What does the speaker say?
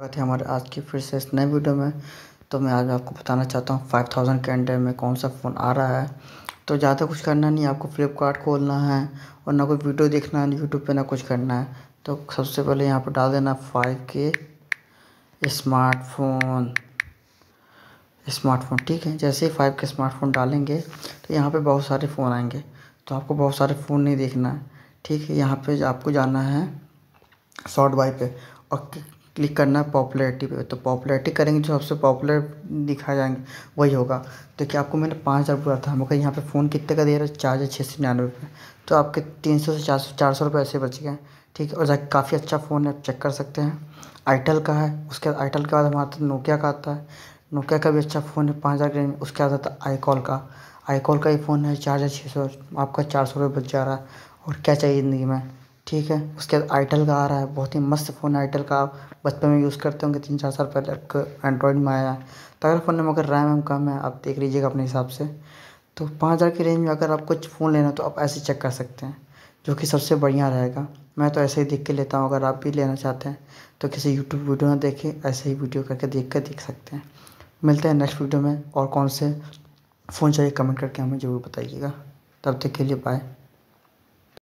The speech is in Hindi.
स्वागत है हमारे आज की फिर से इस नए वीडियो में तो मैं आज आपको बताना चाहता हूँ फाइव थाउजेंड के अंडर में कौन सा फ़ोन आ रहा है तो ज़्यादा कुछ करना नहीं आपको फ्लिपकार्ट खोलना है और ना कोई वीडियो देखना है यूट्यूब पे ना कुछ करना है तो सबसे पहले यहाँ पर डाल देना फाइव के स्मार्टफोन स्मार्टफोन ठीक है जैसे ही फाइव के स्मार्टफोन डालेंगे तो यहाँ पर बहुत सारे फ़ोन आएंगे तो आपको बहुत सारे फ़ोन नहीं देखना है ठीक है यहाँ पर आपको जाना है शॉर्ट बाई पे और क्लिक करना है पॉपुलरिटी पे तो पॉपुलरिटी करेंगे जो सबसे पॉपुलर दिखाए जाएंगे वही होगा तो क्या आपको मैंने पाँच हज़ार बोला था मगर यहाँ पे फ़ोन कितने का दे रहा है चार हज़ार छः सौ निन्यानवे रुपये तो आपके तीन सौ से चार सौ चार सौ रुपये ऐसे बच गए ठीक है और जाके काफ़ी अच्छा फ़ोन है आप चेक कर सकते हैं आइटल का है उसके बाद आइटल के बाद हमारा तो नोकिया का आता है नोकिया का भी अच्छा फ़ोन है पाँच हज़ार रेंज उसके बाद आता है आईकॉल का आईकॉल का ही फ़ोन है चार हज़ार छः सौ आपका चार सौ रुपये बच जा रहा है और क्या चाहिए ज़िंदगी में ठीक है उसके बाद आइटल का आ रहा है बहुत ही मस्त फ़ोन है आइटल का आप बचपन में यूज़ करते होंगे तीन चार साल पहले आपको एंड्रॉयड में आया है तो अगर फ़ोन में मगर रैम वैम कम है आप देख लीजिएगा अपने हिसाब से तो पाँच हज़ार की रेंज में अगर आप कुछ फ़ोन लेना तो आप ऐसे चेक कर सकते हैं जो कि सबसे बढ़िया रहेगा मैं तो ऐसे ही देख के लेता हूँ अगर आप भी लेना चाहते हैं तो किसी यूट्यूब वीडियो ना देखें ऐसे ही वीडियो करके देख कर देख सकते हैं मिलते हैं नेक्स्ट वीडियो में और कौन से फ़ोन चाहिए कमेंट करके हमें ज़रूर बताइएगा तब तक के लिए बाय